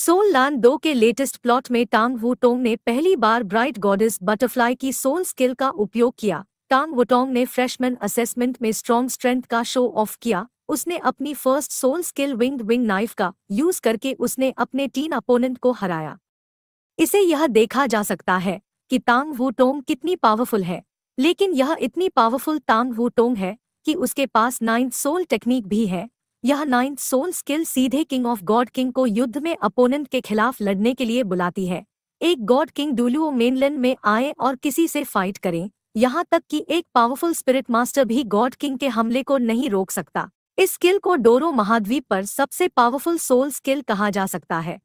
soul लान दो के latest plot में टांग टोंग ने पहली बार ब्राइट गॉडेस बटरफ्लाई की सोल स्किल का उपयोग किया टांग वुटोंग ने फ्रेशमैन असेसमेंट में स्ट्रॉन्ग स्ट्रेंथ का शो ऑफ किया उसने अपनी first soul skill winged wing knife का यूज करके उसने अपने टीन अपोनेंट को हराया इसे यह देखा जा सकता है कि तांग टोंग कितनी पावरफुल है लेकिन यह इतनी पावरफुल तांग टोंग है कि उसके पास नाइन्थ सोल टेक्निक भी है यह नाइन्थ सोल स्किल सीधे किंग ऑफ गॉड किंग को युद्ध में अपोनेंट के खिलाफ लड़ने के लिए बुलाती है एक गॉड किंग डुलुओ मेनलैंड में आए और किसी से फाइट करें यहाँ तक कि एक पावरफुल स्पिरिट मास्टर भी गॉड किंग के हमले को नहीं रोक सकता इस स्किल को डोरो महाद्वीप पर सबसे पावरफुल सोल स्किल कहा जा सकता है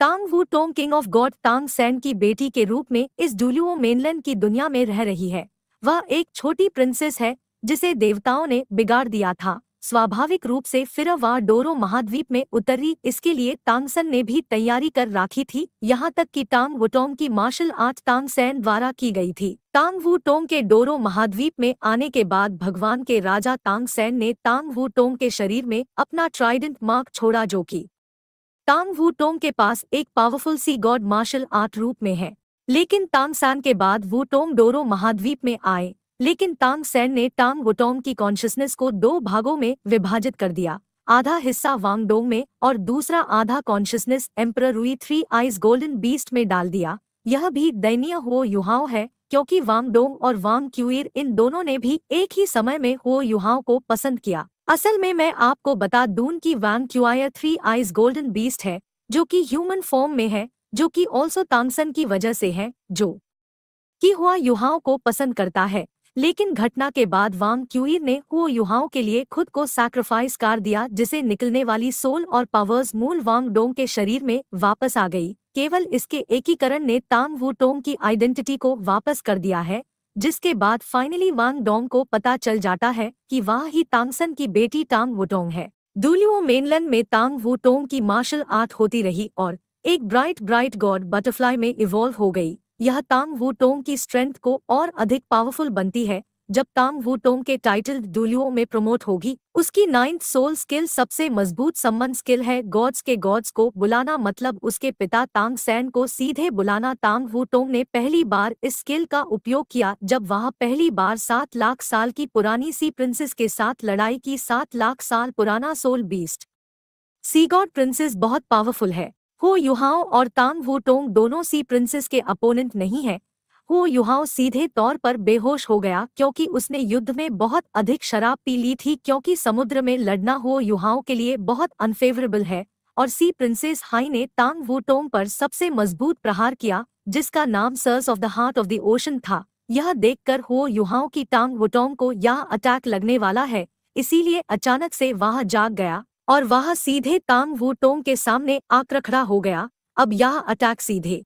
Tang Wu Tong king of god Tang San की बेटी के रूप में इस डुलुओ मेनलैंड की दुनिया में रह रही है वह एक छोटी प्रिंसेस है जिसे देवताओं ने बिगाड़ दिया था स्वाभाविक रूप से फिर व डोरो महाद्वीप में उतरी इसके लिए तांगसन ने भी तैयारी कर राखी थी यहाँ तक कि टांग वुटोंग की मार्शल आर्ट तांग सैन द्वारा की गई थी तांग वू टोंग के डोरो महाद्वीप में आने के बाद भगवान के राजा तांग सैन ने तांग वू टोंग के शरीर में अपना ट्राइडेंट मार्क छोड़ा जो की तांग वू टोंग के पास एक powerful sea god martial art रूप में है लेकिन तांगसान के बाद वू टोंग डोरो महाद्वीप में आए लेकिन तांग सैन ने टांग वोटोंग की कॉन्शियसनेस को दो भागों में विभाजित कर दिया आधा हिस्सा वांगडोंग में और दूसरा आधा कॉन्शियसनेस एम्पर रुई थ्री आइज गोल्डन बीस्ट में डाल दिया यह भी दयनीय हो युहाओ है क्योंकि वांगडोंग और वांग क्यूर इन दोनों ने भी एक ही समय में हो युहाओ को पसंद किया असल में मैं आपको बता दून की वांग क्यूआर थ्री आइज गोल्डन बीस्ट है जो कि ह्यूमन फॉर्म में है जो कि ऑल्सो तांगसन की वजह से है जो कि हुआ युहाओ को पसंद करता है लेकिन घटना के बाद वांग क्यूर ने हुओ युहाओं के लिए खुद को सैक्रिफाइस कर दिया जिसे निकलने वाली सोल और पावर्स मूल वांग डोंग के शरीर में वापस आ गई केवल इसके एकीकरण ने तांग वू टोंग की आइडेंटिटी को वापस कर दिया है जिसके बाद फाइनली वांग डोंग को पता चल जाता है कि वह ही तांगसन की बेटी टांग वुटोंग है दूलियो मेनलन में तांग टोंग की मार्शल आर्ट होती रही और एक ब्राइट ब्राइट गॉड बटरफ्लाई में इवॉल्व हो गई यह तांग वू टोंग की स्ट्रेंथ को और अधिक पावरफुल बनती है जब तांग वू टोंग के टाइटल डुलियो में प्रमोट होगी उसकी नाइन्थ सोल स्किल सबसे मजबूत सम्मन स्किल है गॉड्स के गॉड्स को बुलाना मतलब उसके पिता तांग सैन को सीधे बुलाना तांग वू टोंग ने पहली बार इस स्किल का उपयोग किया जब वह पहली बार सात लाख साल की पुरानी सी प्रिंसेस के साथ लड़ाई की सात लाख साल पुराना soul beast sea god princess बहुत पावरफुल है हो युहाओ और तांग वो टोंग दोनों सी प्रिंसेस के अपोनेंट नहीं है हो युहाओ सीधे तौर पर बेहोश हो गया क्योंकि उसने युद्ध में बहुत अधिक शराब पी ली थी क्योंकि समुद्र में लड़ना हो युहाओ के लिए बहुत अनफेवरेबल है और सी प्रिंसेस हाई ने तांग टोंग पर सबसे मजबूत प्रहार किया जिसका नाम curse of the heart of the ocean था यह देखकर हो युहाओ की टांग वोटोंग को यह अटैक लगने वाला है इसीलिए अचानक से वह जाग गया और वह सीधे तांग वू टोंग के सामने आक हो गया अब यह अटैक सीधे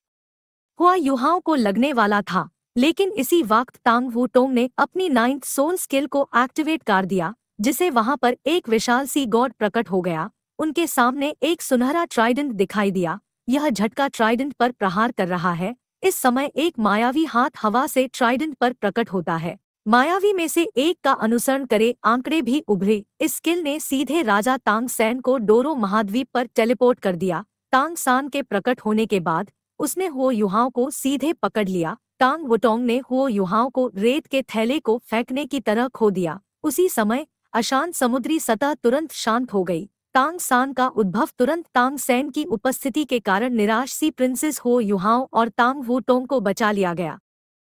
हुआ युवाओं को लगने वाला था लेकिन इसी वक्त तांग वू टोंग ने अपनी नाइन्थ सोल स्किल को एक्टिवेट कर दिया जिसे वहां पर एक विशाल सी गॉड प्रकट हो गया उनके सामने एक सुनहरा ट्राइडेंट दिखाई दिया यह झटका ट्राइडेंट पर प्रहार कर रहा है इस समय एक मायावी हाथ हवा से ट्राइडेंट पर प्रकट होता है मायावी में से एक का अनुसरण करे आंकड़े भी उभरे इस स्किल ने सीधे राजा तांग सैन को डोरो महाद्वीप पर टेलीपोर्ट कर दिया तांग सान के प्रकट होने के बाद उसने हुओ युहाओं को सीधे पकड़ लिया तांग वोटोंग ने हुओ युहाओं को रेत के थैले को फेंकने की तरह खो दिया उसी समय अशांत समुद्री सतह तुरंत शांत हो गई तांग सान का उद्भव तुरंत तांग सैन की उपस्थिति के कारण निराश सी प्रिंसेस हो युहाओं और तांग वोटोंग को बचा लिया गया